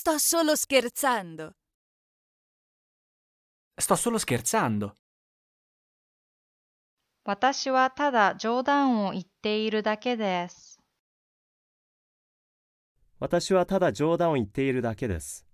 Sto solo scherzando. Sto solo scherzando. 私はただ冗談を言っているだけです。私はただ冗談を言っているだけです。